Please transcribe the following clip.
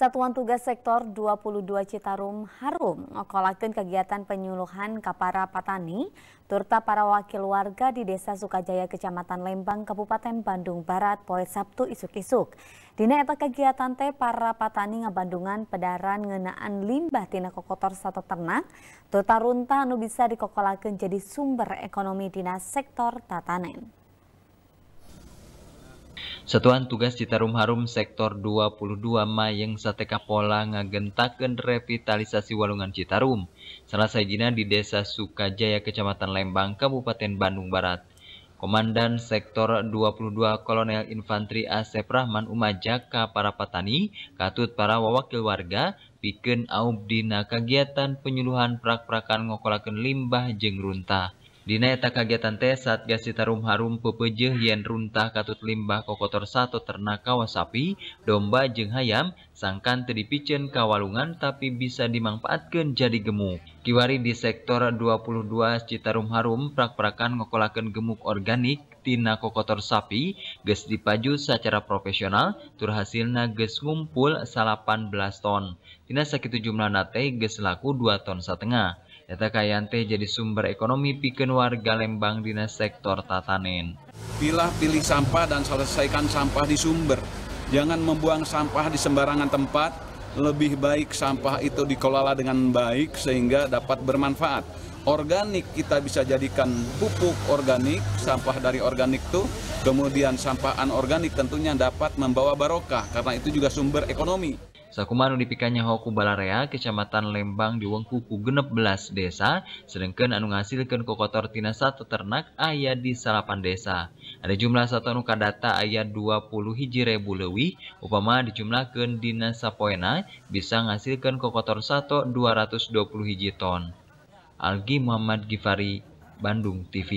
Satuan Tugas Sektor 22 Citarum Harum ngokolakeun kegiatan penyuluhan kapara patani turta para wakil warga di Desa Sukajaya Kecamatan Lembang Kabupaten Bandung Barat poe Sabtu isuk-isuk. Dina eta kegiatan teh para patani ngabandungan pedaran ngenaan limbah tina kokotor satu ternak turta runta anu bisa dikokolakeun jadi sumber ekonomi dina sektor tatanen. Satuan Tugas Citarum Harum Sektor 22 Mayeng Satekapola ngagentaken revitalisasi Walungan Citarum, salah sajina di Desa Sukajaya, Kecamatan Lembang, Kabupaten Bandung Barat. Komandan Sektor 22 Kolonel Infanteri Asep Rahman Umajaka para petani, katut para wakil warga, bikin Aubdina kegiatan penyuluhan prak-prakan ngokolaken limbah jeng runtah. Dina eta kagiatan teh Satgas Citarum Harum pepejeh yen runtah katut limbah kokotor sato ternak kawas sapi, domba jeung hayam sangkan teu dipicen kawalungan tapi bisa dimangfaatkeun jadi gemuk. Kiwari di sektor 22 Citarum Harum prak-prakan ngokolakeun gemuk organik tina kokotor sapi geus dipaju secara profesional tur hasilna geus ngumpul 18 ton. Tina sakitu jumlah nate geus laku 2 ton setengah. Eta Kayante jadi sumber ekonomi pikeun warga Lembang dina sektor tatanen. Pilah pilih sampah dan selesaikan sampah di sumber. Jangan membuang sampah di sembarangan tempat. Lebih baik sampah itu dikelola dengan baik sehingga dapat bermanfaat. Organik kita bisa jadikan pupuk organik, sampah dari organik tuh Kemudian sampah anorganik tentunya dapat membawa barokah karena itu juga sumber ekonomi. man di pikannya hoku Balarea Kecamatan Lembang diwegkuku genep belas Des desa sedangkan anu ngasilkan kokotor Tina satu ternak ayah di salapan Des desa ada jumlah satu ka data ayat 20 hiji Rebu Lewi Obama dijumlahahkan Dina Sapoena bisa ngasilkan kokotor 1 220 hiji ton Algi Muhammad Gifari Bandung TV